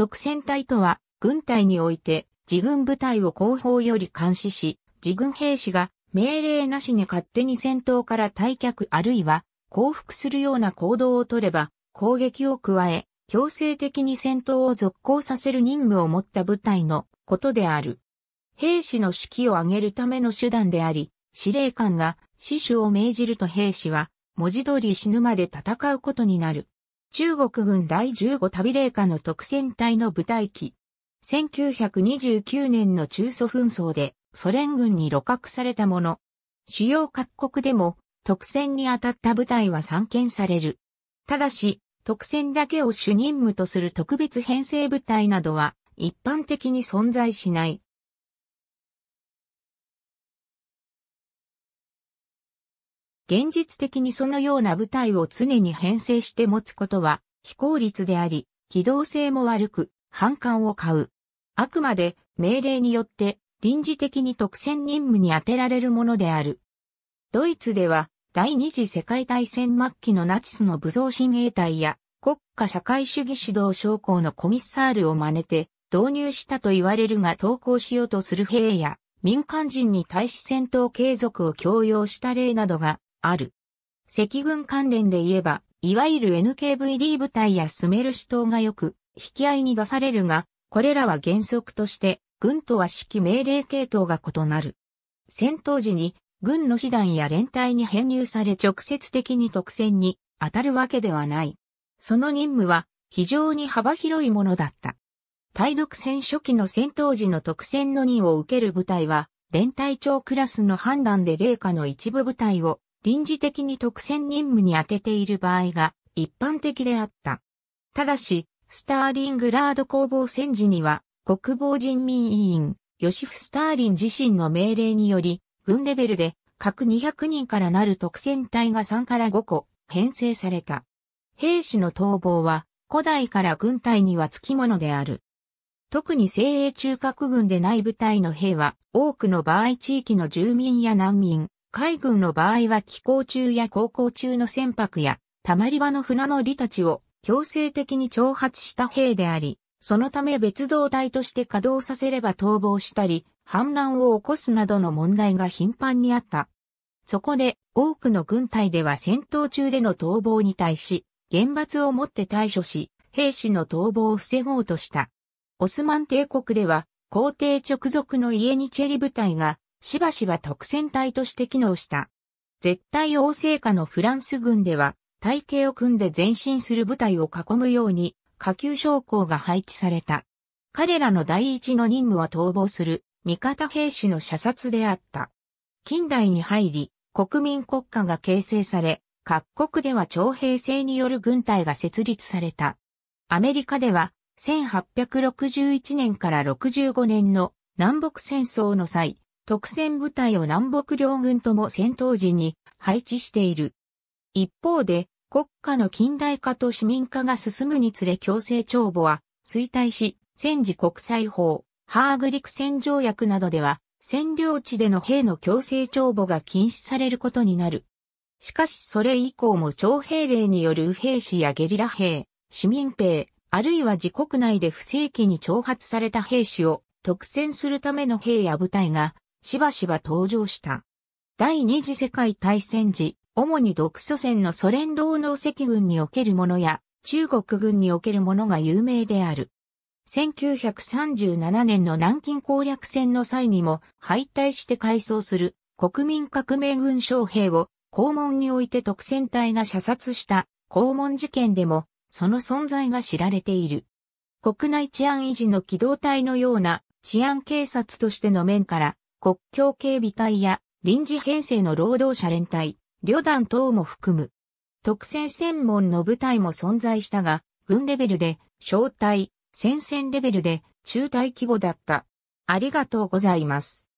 特戦隊とは、軍隊において、自軍部隊を後方より監視し、自軍兵士が命令なしに勝手に戦闘から退却あるいは降伏するような行動をとれば攻撃を加え強制的に戦闘を続行させる任務を持った部隊のことである。兵士の士気を上げるための手段であり、司令官が死守を命じると兵士は文字通り死ぬまで戦うことになる。中国軍第15旅霊下の特戦隊の部隊機。1929年の中ソ紛争でソ連軍に露獲されたもの。主要各国でも特戦に当たった部隊は散見される。ただし、特戦だけを主任務とする特別編成部隊などは一般的に存在しない。現実的にそのような部隊を常に編成して持つことは非効率であり、機動性も悪く、反感を買う。あくまで命令によって臨時的に特選任務に充てられるものである。ドイツでは第二次世界大戦末期のナチスの武装親衛隊や国家社会主義指導将校のコミッサールを真似て導入したと言われるが投降しようとする兵や民間人に対し戦闘継続を強要した例などがある。赤軍関連で言えば、いわゆる NKVD 部隊やスメルシ島がよく、引き合いに出されるが、これらは原則として、軍とは指揮命令系統が異なる。戦闘時に、軍の師団や連隊に編入され直接的に特戦に当たるわけではない。その任務は非常に幅広いものだった。対独戦初期の戦闘時の特戦の任を受ける部隊は、連隊長クラスの判断で霊下の一部部隊を臨時的に特選任務に充てている場合が一般的であった。ただし、スターリングラード攻防戦時には、国防人民委員、ヨシフ・スターリン自身の命令により、軍レベルで各200人からなる特選隊が3から5個編成された。兵士の逃亡は古代から軍隊には付き物である。特に精鋭中核軍でない部隊の兵は多くの場合地域の住民や難民、海軍の場合は寄港中や航行中の船舶や、たまり場の船乗りたちを強制的に挑発した兵であり、そのため別動隊として稼働させれば逃亡したり、反乱を起こすなどの問題が頻繁にあった。そこで、多くの軍隊では戦闘中での逃亡に対し、厳罰をもって対処し、兵士の逃亡を防ごうとした。オスマン帝国では、皇帝直属のイエニチェリ部隊がしばしば特戦隊として機能した。絶対王政下のフランス軍では、体系を組んで前進する部隊を囲むように、下級将校が配置された。彼らの第一の任務は逃亡する、味方兵士の射殺であった。近代に入り、国民国家が形成され、各国では徴兵制による軍隊が設立された。アメリカでは、1861年から65年の南北戦争の際、特戦部隊を南北両軍とも戦闘時に配置している。一方で、国家の近代化と市民化が進むにつれ強制帳簿は衰退し、戦時国際法、ハーグ陸戦条約などでは、占領地での兵の強制帳簿が禁止されることになる。しかしそれ以降も徴兵令による右兵士やゲリラ兵、市民兵、あるいは自国内で不正規に挑発された兵士を特選するための兵や部隊がしばしば登場した。第二次世界大戦時、主に独ソ戦のソ連労農赤軍におけるものや、中国軍におけるものが有名である。1937年の南京攻略戦の際にも敗退して改装する国民革命軍将兵を校門において特戦隊が射殺した校門事件でもその存在が知られている。国内治安維持の機動隊のような治安警察としての面から国境警備隊や臨時編成の労働者連隊、旅団等も含む。特戦専門の部隊も存在したが、軍レベルで、小隊、戦線レベルで、中隊規模だった。ありがとうございます。